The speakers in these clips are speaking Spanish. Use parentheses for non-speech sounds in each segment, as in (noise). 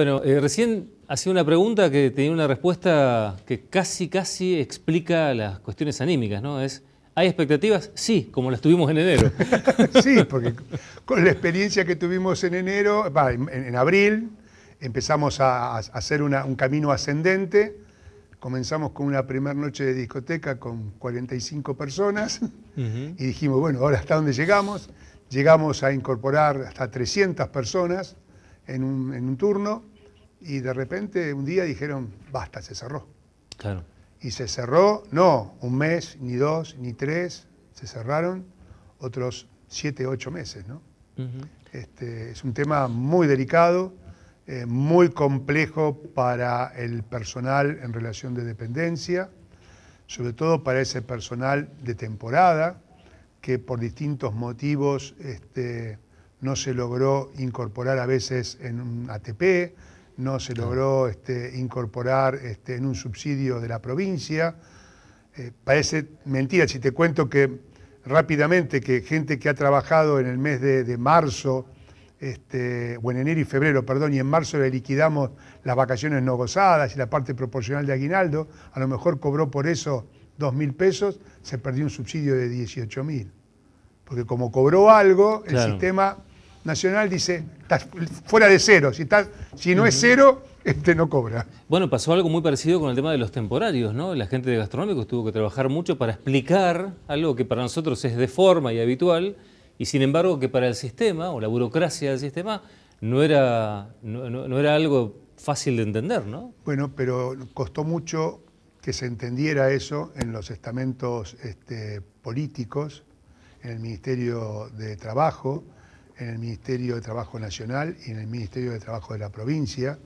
Bueno, eh, recién hacía una pregunta que tenía una respuesta que casi, casi explica las cuestiones anímicas, ¿no? Es, ¿hay expectativas? Sí, como las tuvimos en enero. (laughs) sí, porque con la experiencia que tuvimos en enero, en, abril, empezamos a, hacer un camino ascendente. Comenzamos con una primera noche de discoteca con 45 personas y dijimos, bueno, ahora hasta dónde llegamos. Llegamos a incorporar hasta 300 personas en en un turno y de repente un día dijeron, basta, se cerró. Claro. Y se cerró, no un mes, ni dos, ni tres, se cerraron otros siete, ocho meses, este, es un tema muy delicado, eh, muy complejo para el personal en relación de dependencia, sobre todo para ese personal de temporada, que por distintos motivos este, no se logró incorporar a veces en un ATP, no se logró este, incorporar este, en un subsidio de la provincia. Eh, parece mentira si te cuento que rápidamente que gente que ha trabajado en el mes de, marzo, este, o en enero y febrero, perdón, y en marzo le liquidamos las vacaciones no gozadas y la parte proporcional de aguinaldo, a lo mejor cobró por eso dos mil pesos, se perdió un subsidio de 18 mil. Porque como cobró algo, el sistema Nacional dice, estás fuera de cero, si, no es cero, este no cobra. Bueno, pasó algo muy parecido con el tema de los temporarios, ¿no? La gente de gastronómicos tuvo que trabajar mucho para explicar algo que para nosotros es de forma y habitual, y sin embargo que para el sistema o la burocracia del sistema no era, era algo fácil de entender, ¿no? Bueno, pero costó mucho que se entendiera eso en los estamentos este, políticos, en el Ministerio de Trabajo, en el Ministerio de Trabajo Nacional y en el Ministerio de Trabajo de la provincia.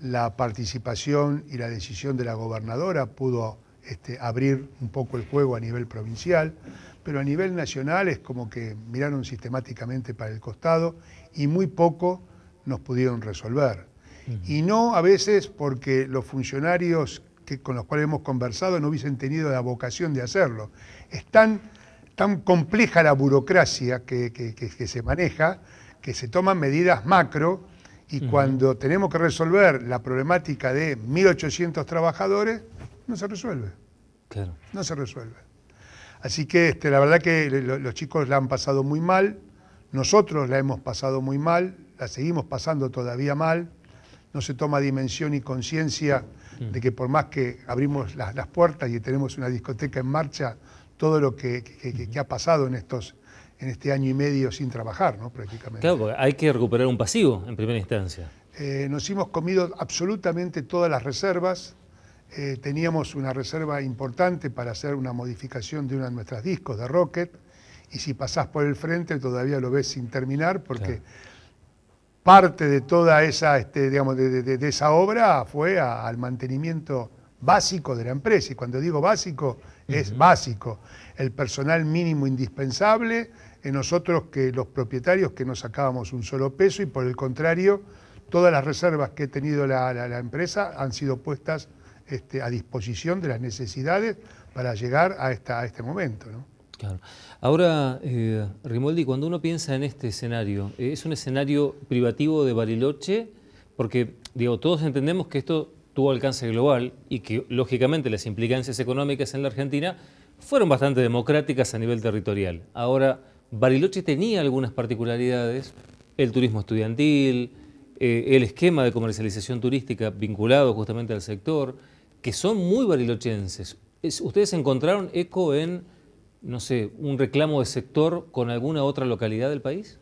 La participación y la decisión de la gobernadora pudo este, abrir un poco el juego a nivel provincial, pero a nivel nacional es como que miraron sistemáticamente para el costado y muy poco nos pudieron resolver. Y no a veces porque los funcionarios que, con los cuales hemos conversado no hubiesen tenido la vocación de hacerlo. Están tan compleja la burocracia que, se maneja, que se toman medidas macro y cuando tenemos que resolver la problemática de 1.800 trabajadores, no se resuelve. Claro. No se resuelve. Así que este, la verdad que los chicos la han pasado muy mal, nosotros la hemos pasado muy mal, la seguimos pasando todavía mal, no se toma dimensión y conciencia mm. de que por más que abrimos las puertas y tenemos una discoteca en marcha, todo lo que, ha pasado en estos en este año y medio sin trabajar, ¿no? Prácticamente. Claro, porque hay que recuperar un pasivo en primera instancia. Eh, nos hemos comido absolutamente todas las reservas. Eh, teníamos una reserva importante para hacer una modificación de uno de nuestros discos de Rocket. Y si pasás por el frente todavía lo ves sin terminar porque parte de toda esa, este, digamos, de, esa obra fue al mantenimiento básico de la empresa. Y cuando digo básico es básico. El personal mínimo indispensable, en nosotros que los propietarios que no sacábamos un solo peso y por el contrario, todas las reservas que ha tenido la, empresa han sido puestas este, a disposición de las necesidades para llegar a, esta, este momento. Ahora, eh, Rimoldi, cuando uno piensa en este escenario, ¿es un escenario privativo de Bariloche? Porque, digo, todos entendemos que esto tuvo alcance global y que, lógicamente, las implicancias económicas en la Argentina fueron bastante democráticas a nivel territorial. Ahora, Bariloche tenía algunas particularidades, el turismo estudiantil, eh, el esquema de comercialización turística vinculado justamente al sector, que son muy barilochenses. ¿Ustedes encontraron eco en, no sé, un reclamo de sector con alguna otra localidad del país?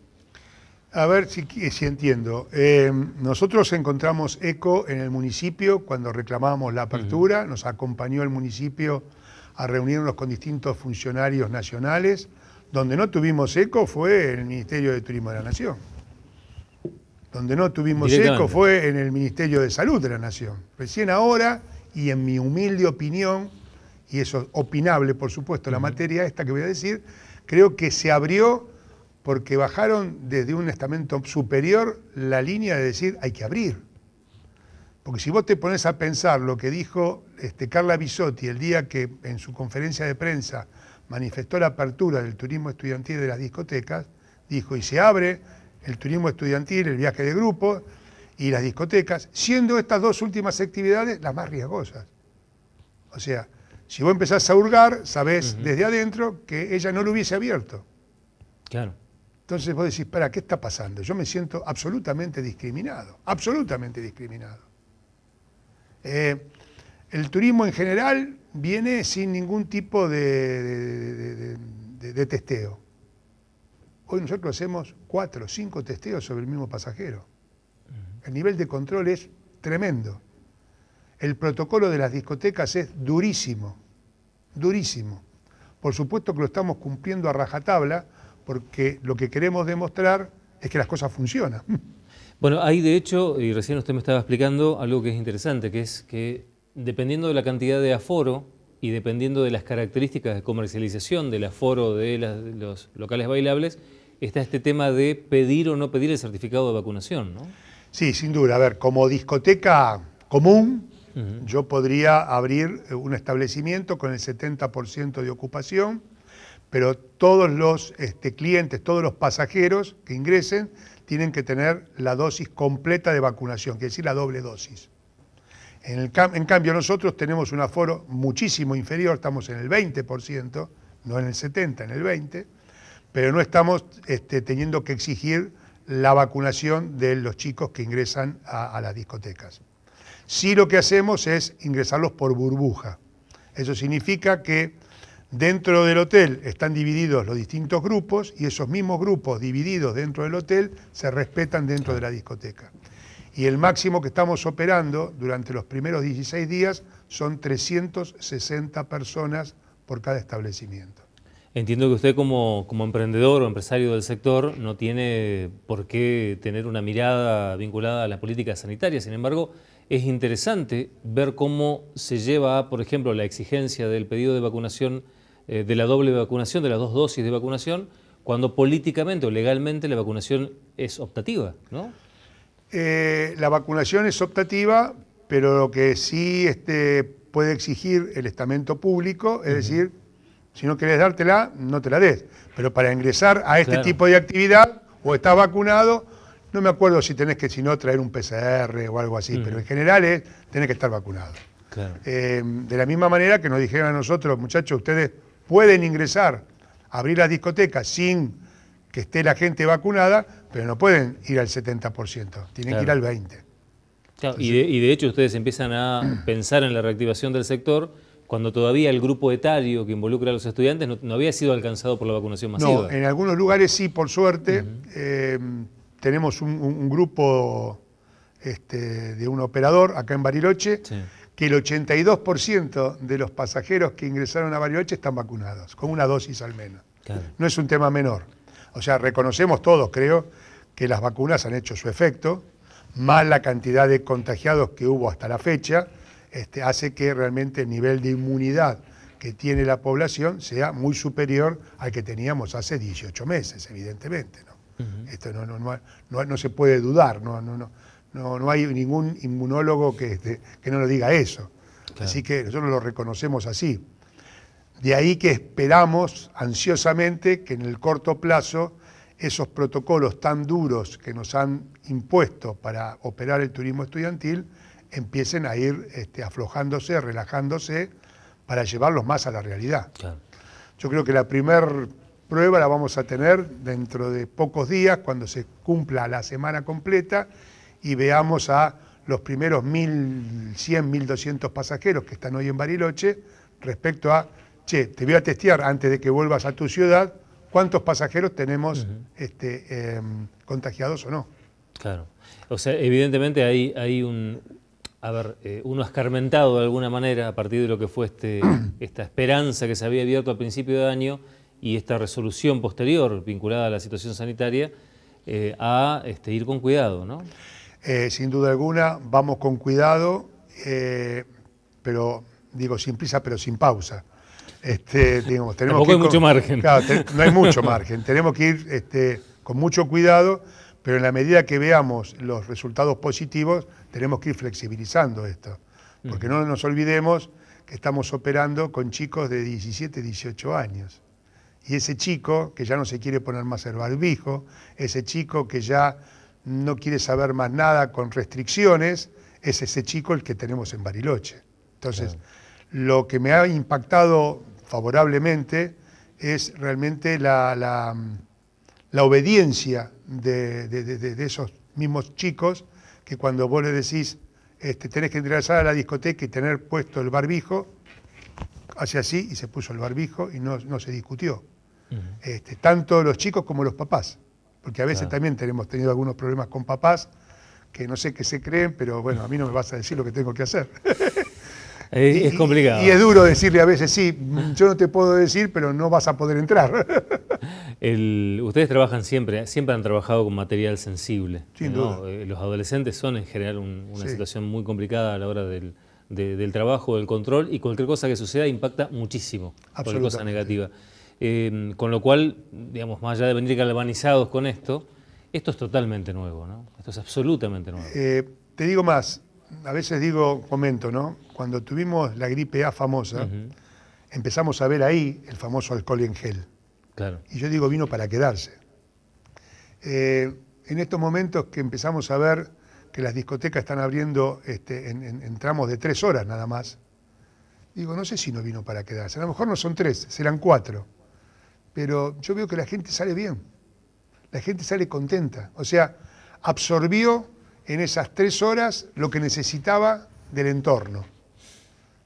A ver si, entiendo. Eh, nosotros encontramos eco en el municipio cuando reclamamos la apertura, nos acompañó el municipio a reunirnos con distintos funcionarios nacionales. Donde no tuvimos eco fue en el Ministerio de Turismo de la Nación. Donde no tuvimos eco fue en el Ministerio de Salud de la Nación. Recién ahora, y en mi humilde opinión, y eso opinable por supuesto, la materia esta que voy a decir, creo que se abrió porque bajaron desde un estamento superior la línea de decir hay que abrir. Porque si vos te pones a pensar lo que dijo este, Carla Bisotti el día que en su conferencia de prensa manifestó la apertura del turismo estudiantil de las discotecas, dijo, y se abre el turismo estudiantil, el viaje de grupo y las discotecas, siendo estas dos últimas actividades las más riesgosas. O sea, si vos empezás a hurgar, sabés desde adentro que ella no lo hubiese abierto. Claro. Entonces vos decís, ¿para qué está pasando? Yo me siento absolutamente discriminado, absolutamente discriminado. Eh, el turismo en general viene sin ningún tipo de, testeo. Hoy nosotros hacemos cuatro cinco testeos sobre el mismo pasajero. El nivel de control es tremendo. El protocolo de las discotecas es durísimo, durísimo. Por supuesto que lo estamos cumpliendo a rajatabla porque lo que queremos demostrar es que las cosas funcionan. Bueno, ahí de hecho, y recién usted me estaba explicando algo que es interesante, que es que dependiendo de la cantidad de aforo y dependiendo de las características de comercialización del aforo de, los locales bailables, está este tema de pedir o no pedir el certificado de vacunación, ¿no? Sí, sin duda. A ver, como discoteca común, yo podría abrir eh, un establecimiento con el 70% de ocupación, pero todos los este, clientes, todos los pasajeros que ingresen tienen que tener la dosis completa de vacunación, que es decir, la doble dosis. En, cambio, nosotros tenemos un aforo muchísimo inferior, estamos en el 20%, no en el 70%, en el 20%, pero no estamos este, teniendo que exigir la vacunación de los chicos que ingresan a las discotecas. Sí lo que hacemos es ingresarlos por burbuja. Eso significa que Dentro del hotel están divididos los distintos grupos y esos mismos grupos divididos dentro del hotel se respetan dentro de la discoteca. Y el máximo que estamos operando durante los primeros 16 días son 360 personas por cada establecimiento. Entiendo que usted como, como, emprendedor o empresario del sector no tiene por qué tener una mirada vinculada a las políticas sanitarias. sin embargo, es interesante ver cómo se lleva, por ejemplo, la exigencia del pedido de vacunación eh, de la doble vacunación, de las dos dosis de vacunación, cuando políticamente o legalmente la vacunación es optativa, ¿no? Eh, la vacunación es optativa, pero lo que sí este, puede exigir el estamento público, es decir, si no querés dártela, no te la des. Pero para ingresar a este tipo de actividad, o estás vacunado, no me acuerdo si tenés que, si no, traer un PCR o algo así, pero en general es, tenés que estar vacunado. Eh, de la misma manera que nos dijeron a nosotros, muchachos, ustedes pueden ingresar, abrir las discotecas sin que esté la gente vacunada, pero no pueden ir al 70%, tienen que ir al 20%. y, de, hecho ustedes empiezan a (clears throat) pensar en la reactivación del sector cuando todavía el grupo etario que involucra a los estudiantes no, había sido alcanzado por la vacunación masiva. No, en algunos lugares sí, por suerte. Eh, tenemos un, grupo este, de un operador acá en Bariloche sí que el 82% de los pasajeros que ingresaron a Bariloche están vacunados, con una dosis al menos. No es un tema menor. O sea, reconocemos todos, creo, que las vacunas han hecho su efecto, más la cantidad de contagiados que hubo hasta la fecha, este, hace que realmente el nivel de inmunidad que tiene la población sea muy superior al que teníamos hace 18 meses, evidentemente. ¿no? Esto no, no, no, se puede dudar, no, no, no, no, hay ningún inmunólogo que, este, no lo diga eso. Así que nosotros lo reconocemos así. De ahí que esperamos ansiosamente que en el corto plazo esos protocolos tan duros que nos han impuesto para operar el turismo estudiantil empiecen a ir este, aflojándose, relajándose, para llevarlos más a la realidad. Yo creo que la primera prueba la vamos a tener dentro de pocos días, cuando se cumpla la semana completa, y veamos a los primeros 1.100, 1.200 pasajeros que están hoy en Bariloche respecto a, che, te voy a testear antes de que vuelvas a tu ciudad, cuántos pasajeros tenemos este, em, contagiados o no. Claro. O sea, evidentemente hay, hay un, a ver, uno eh, uno escarmentado de alguna manera a partir de lo que fue este, (clears throat) esta esperanza que se había abierto al principio de año y esta resolución posterior vinculada a la situación sanitaria eh, a este, ir con cuidado, ¿no? Eh, sin duda alguna, vamos con cuidado, eh, pero digo sin prisa, pero sin pausa. Este, hay mucho margen. no hay mucho margen. Tenemos que ir este, con mucho cuidado, pero en la medida que veamos los resultados positivos, tenemos que ir flexibilizando esto. Porque no nos olvidemos que estamos operando con chicos de 17, 18 años. Y ese chico que ya no se quiere poner más el barbijo, ese chico que ya no quiere saber más nada con restricciones, es ese chico el que tenemos en Bariloche. Entonces, lo que me ha impactado favorablemente es realmente la, obediencia de, esos mismos chicos que cuando vos le decís, este, tenés que entrar a la discoteca y tener puesto el barbijo, hace así y se puso el barbijo y no, se discutió. Este, tanto los chicos como los papás porque a veces también tenemos tenido algunos problemas con papás que no sé qué se creen, pero bueno, a mí no me vas a decir lo que tengo que hacer. (laughs) Es, complicado. Y, es duro decirle a veces, sí, yo no te puedo decir, pero no vas a poder entrar. (laughs) ustedes trabajan siempre, siempre han trabajado con material sensible. Sin ¿no? Eh, los adolescentes son en general una situación muy complicada a la hora del, trabajo, del control, y cualquier cosa que suceda impacta muchísimo, cualquier cosa negativa. Em, con lo cual, digamos, más allá de venir galvanizados con esto, esto es totalmente nuevo, ¿no? Esto es absolutamente nuevo. Eh, te digo más, a veces digo, comento, ¿no? Cuando tuvimos la gripe A famosa, empezamos a ver ahí el famoso alcohol en gel. Claro. Y yo digo, vino para quedarse. Eh, en estos momentos que empezamos a ver que las discotecas están abriendo este, en, tramos de tres horas nada más, digo, no sé si no vino para quedarse. A lo mejor no son tres, serán cuatro pero yo veo que la gente sale bien, la gente sale contenta, o sea, absorbió en esas tres horas lo que necesitaba del entorno,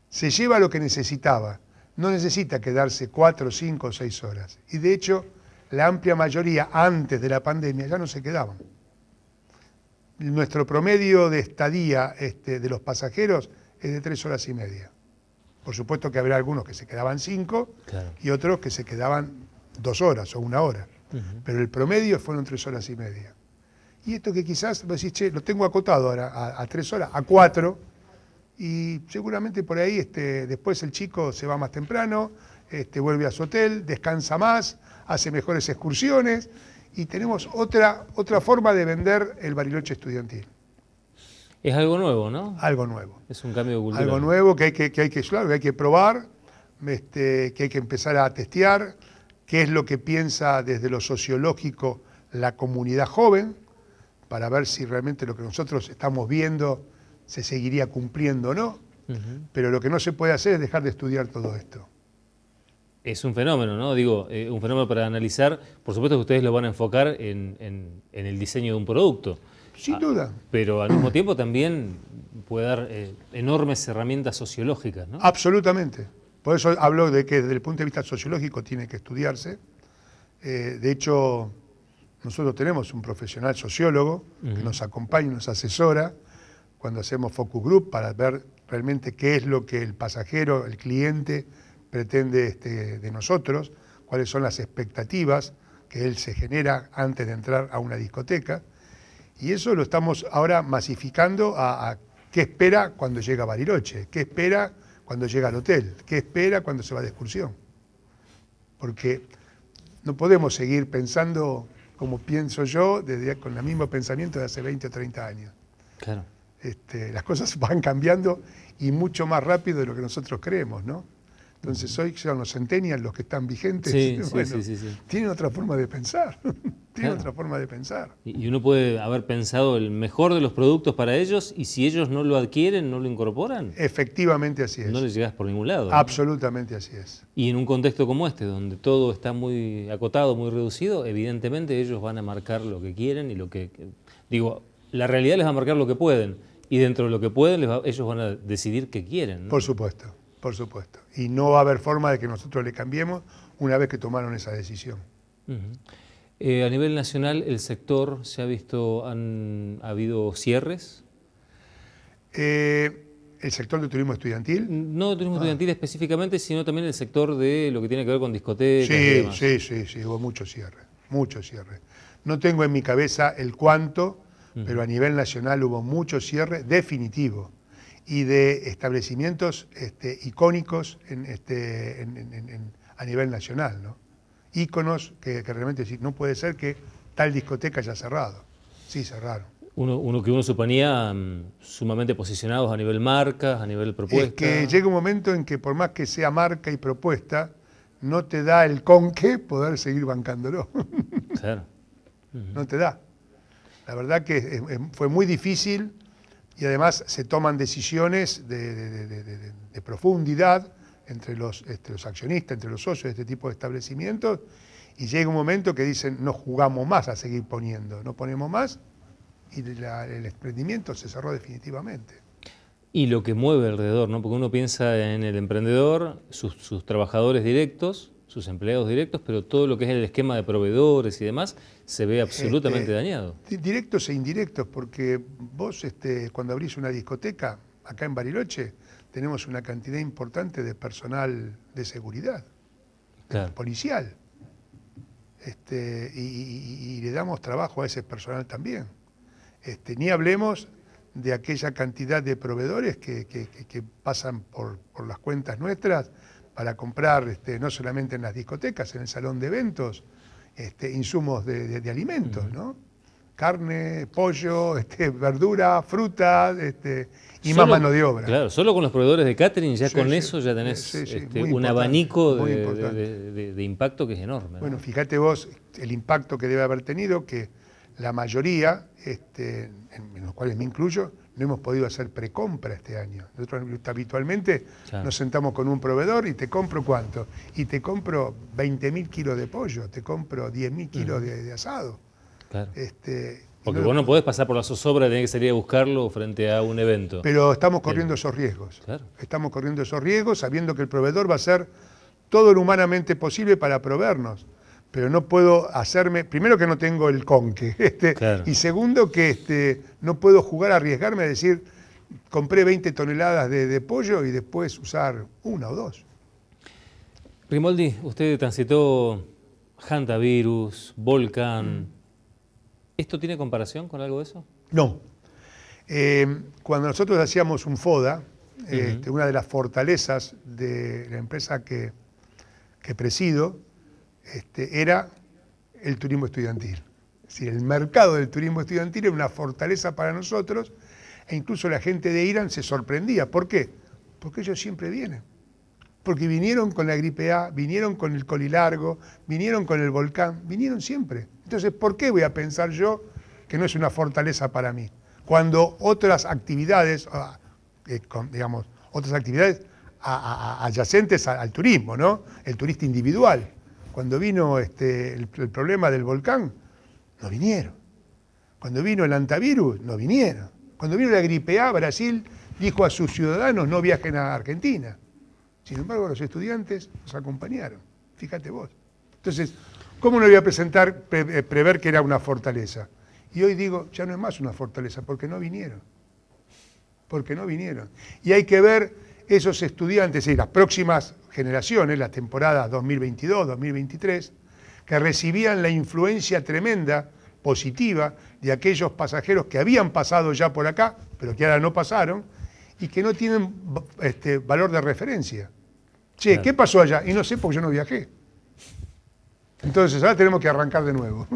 se lleva lo que necesitaba, no necesita quedarse cuatro, cinco o seis horas, y de hecho la amplia mayoría antes de la pandemia ya no se quedaban. Nuestro promedio de estadía este, de los pasajeros es de tres horas y media. Por supuesto que habrá algunos que se quedaban cinco y otros que se quedaban dos horas o una hora, pero el promedio fueron tres horas y media. Y esto que quizás vos decís, che, lo tengo acotado ahora a, tres horas, a cuatro, y seguramente por ahí este, después el chico se va más temprano, este, vuelve a su hotel, descansa más, hace mejores excursiones, y tenemos otra, otra forma de vender el bariloche estudiantil. Es algo nuevo, ¿no? Algo nuevo. Es un cambio cultural. Algo nuevo que hay que, que hay que, hay que probar, este, que hay que empezar a testear, qué es lo que piensa desde lo sociológico la comunidad joven, para ver si realmente lo que nosotros estamos viendo se seguiría cumpliendo o no. Pero lo que no se puede hacer es dejar de estudiar todo esto. Es un fenómeno, ¿no? Digo, eh, un fenómeno para analizar. Por supuesto que ustedes lo van a enfocar en, el diseño de un producto. Sin ah, duda. Pero al mismo tiempo también puede dar eh, enormes herramientas sociológicas, ¿no? Absolutamente. Por eso hablo de que desde el punto de vista sociológico tiene que estudiarse. Eh, de hecho, nosotros tenemos un profesional sociólogo que nos acompaña y nos asesora cuando hacemos focus group para ver realmente qué es lo que el pasajero, el cliente pretende este, de nosotros, cuáles son las expectativas que él se genera antes de entrar a una discoteca. Y eso lo estamos ahora masificando a, qué espera cuando llega Bariloche, qué espera cuando llega al hotel? ¿Qué espera cuando se va de excursión? Porque no podemos seguir pensando como pienso yo desde, con el mismo pensamiento de hace 20 o 30 años. Claro. Este, las cosas (laughs) van cambiando y mucho más rápido de lo que nosotros creemos, ¿no? Entonces hoy son los centenias los que están vigentes. Sí, (laughs) sí, sí, tienen otra forma de pensar. (laughs) tienen otra forma de pensar. Y uno puede haber pensado el mejor de los productos para ellos y si ellos no lo adquieren, no lo incorporan. Efectivamente así es. No les llegas por ningún lado. Absolutamente así es. Y en un contexto como este, donde todo está muy acotado, muy reducido, evidentemente ellos van a marcar lo que quieren y lo que... Digo, la realidad les va a marcar lo que pueden y dentro de lo que pueden ellos van a decidir qué quieren. Por supuesto. Por supuesto. Y no va a haber forma de que nosotros le cambiemos una vez que tomaron esa decisión. Eh, a nivel nacional, ¿el sector se ha visto, han ha habido cierres? Eh, ¿El sector de turismo estudiantil? No turismo ah. estudiantil específicamente, sino también el sector de lo que tiene que ver con discotecas. Sí, y demás. sí, sí, sí, hubo mucho cierre, mucho cierre. No tengo en mi cabeza el cuánto, pero a nivel nacional hubo mucho cierre definitivo y de establecimientos este, icónicos este, a nivel nacional, ¿no? Íconos que, realmente no puede ser que tal discoteca haya cerrado. Sí, cerraron. Uno, que uno suponía mm, sumamente posicionados a nivel marca, a nivel propuesta. Es que llega un momento en que por más que sea marca y propuesta, no te da el con qué poder seguir bancándolo. Claro. (laughs) No te da. La verdad que fue muy difícil y además se toman decisiones de, profundidad entre este, los, accionistas, entre los socios de este tipo de establecimientos, y llega un momento que dicen, no jugamos más a seguir poniendo, no ponemos más, y el emprendimiento se cerró definitivamente. Y lo que mueve alrededor, ¿no? porque uno piensa en el emprendedor, sus trabajadores directos, sus empleados directos, pero todo lo que es el esquema de proveedores y demás se ve absolutamente este, dañado. Directos e indirectos, porque vos este, cuando abrís una discoteca, acá en Bariloche, tenemos una cantidad importante de personal de seguridad, policial, este, y, le damos trabajo a ese personal también. Este, ni hablemos de aquella cantidad de proveedores que, pasan por las cuentas nuestras para comprar este, no solamente en las discotecas, en el salón de eventos, este, insumos de, alimentos, ¿no? Carne, pollo, este, verdura, fruta este, y más mano de obra. Claro, solo con los proveedores de catering, ya con eso ya tenés este, un abanico de, impacto que es enorme. Bueno, fíjate vos el impacto que debe haber tenido que la mayoría, este, en los cuales me incluyo, no hemos podido hacer precompra este año. Nosotros habitualmente nos sentamos con un proveedor y te compro cuánto. Y te compro 20.000 kilos de pollo, te compro 10.000 kilos de, asado. Este, Porque vos no podés pasar por la zozobra, tenés que salir a buscarlo frente a un evento. Pero estamos corriendo esos riesgos. Estamos corriendo esos riesgos sabiendo que el proveedor va a hacer todo lo humanamente posible para proveernos pero no puedo hacerme, primero que no tengo el conque, (laughs) este, y segundo que este, no puedo jugar, a arriesgarme a decir, compré 20 toneladas de, pollo y después usar una o dos. Rimoldi, usted transitó Hantavirus, Volcan, mm. ¿Esto tiene comparación con algo de eso? No. Eh, cuando nosotros hacíamos un FODA, este, una de las fortalezas de la empresa que, que presido, este, era el turismo estudiantil. Es decir, el mercado del turismo estudiantil era una fortaleza para nosotros e incluso la gente de Irán se sorprendía. ¿Por qué? Porque ellos siempre vienen. Porque vinieron con la gripe A, vinieron con el colilargo, vinieron con el volcán, vinieron siempre. Entonces, ¿por qué voy a pensar yo que no es una fortaleza para mí? Cuando otras actividades, ah, eh, digamos, otras actividades adyacentes al turismo, ¿no? El turista individual cuando vino este, el, problema del volcán, no vinieron. Cuando vino el antivirus, no vinieron. Cuando vino la gripe A, Brasil dijo a sus ciudadanos no viajen a Argentina. Sin embargo, los estudiantes los acompañaron. Fíjate vos. Entonces, ¿cómo no voy a presentar, eh, prever que era una fortaleza? Y hoy digo, ya no es más una fortaleza, porque no vinieron. Porque no vinieron. Y hay que ver esos estudiantes y las próximas generaciones, las temporadas 2022-2023, que recibían la influencia tremenda, positiva, de aquellos pasajeros que habían pasado ya por acá, pero que ahora no pasaron, y que no tienen este, valor de referencia. Che, ¿qué pasó allá? Y no sé porque yo no viajé. Entonces ahora tenemos que arrancar de nuevo.